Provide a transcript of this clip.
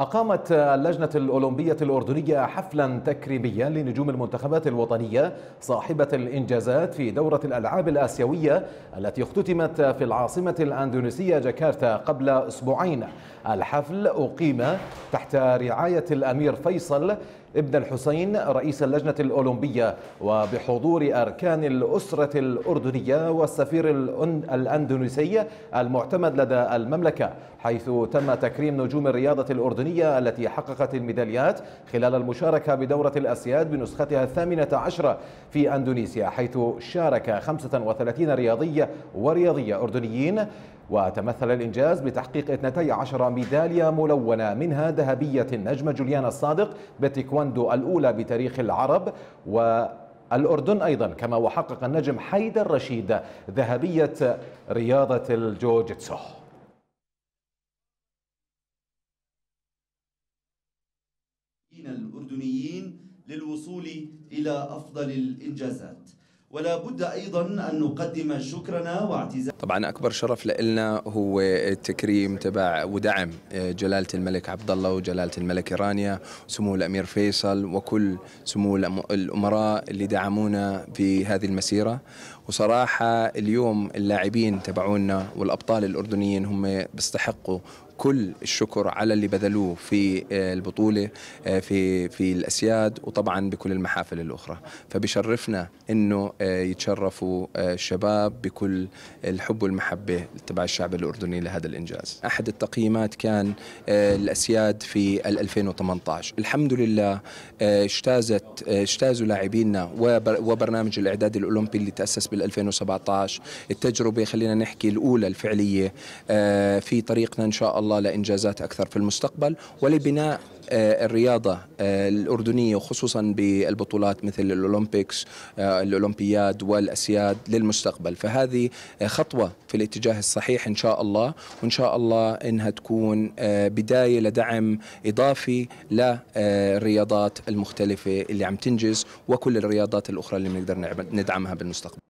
أقامت اللجنة الأولمبية الأردنية حفلا تكريميا لنجوم المنتخبات الوطنية صاحبة الإنجازات في دورة الألعاب الآسيوية التي اختتمت في العاصمة الأندونيسية جاكرتا قبل أسبوعين الحفل أقيم تحت رعاية الأمير فيصل ابن الحسين رئيس اللجنة الأولمبية وبحضور أركان الأسرة الأردنية والسفير الأندونيسي المعتمد لدى المملكة حيث تم تكريم نجوم الرياضة الأردنية التي حققت الميداليات خلال المشاركة بدورة الأسياد بنسختها الثامنة عشرة في أندونيسيا حيث شارك 35 رياضية ورياضية أردنيين وتمثل الإنجاز بتحقيق 12 ميدالية ملونة منها ذهبية النجمة جوليانا الصادق بتيكواندو الأولى بتاريخ العرب و الأردن أيضا كما وحقق النجم حيدر رشيد ذهبية رياضة الجوجيتسو الأردنيين للوصول إلى أفضل الإنجازات ولا بد ايضا ان نقدم شكرنا واعتزازنا طبعا اكبر شرف لنا هو التكريم تبع ودعم آه، جلاله الملك عبد الله وجلاله الملك رانيا وسمو الامير فيصل وكل سمو الامراء اللي دعمونا في هذه المسيره وصراحه اليوم اللاعبين تبعونا والابطال الاردنيين هم بيستحقوا كل الشكر على اللي بذلوه في آه، البطولة آه، في في الأسياد وطبعا بكل المحافل الأخرى فبشرفنا أنه آه، يتشرفوا الشباب بكل الحب والمحبة تبع الشعب الأردني لهذا الإنجاز أحد التقييمات كان الأسياد في 2018 الحمد لله اجتازت اجتازوا لاعبينا وبرنامج الإعداد الأولمبي اللي تأسس بال2017 التجربة خلينا نحكي الأولى الفعلية في طريقنا إن شاء الله الله لإنجازات أكثر في المستقبل ولبناء آه، الرياضة آه، الأردنية وخصوصا بالبطولات مثل الأولمبيكس آه، الأولمبياد والأسياد للمستقبل فهذه خطوة في الاتجاه الصحيح إن شاء الله وإن شاء الله إنها تكون بداية لدعم إضافي للرياضات المختلفة اللي عم تنجز وكل الرياضات الأخرى اللي بنقدر نعم-، ندعمها بالمستقبل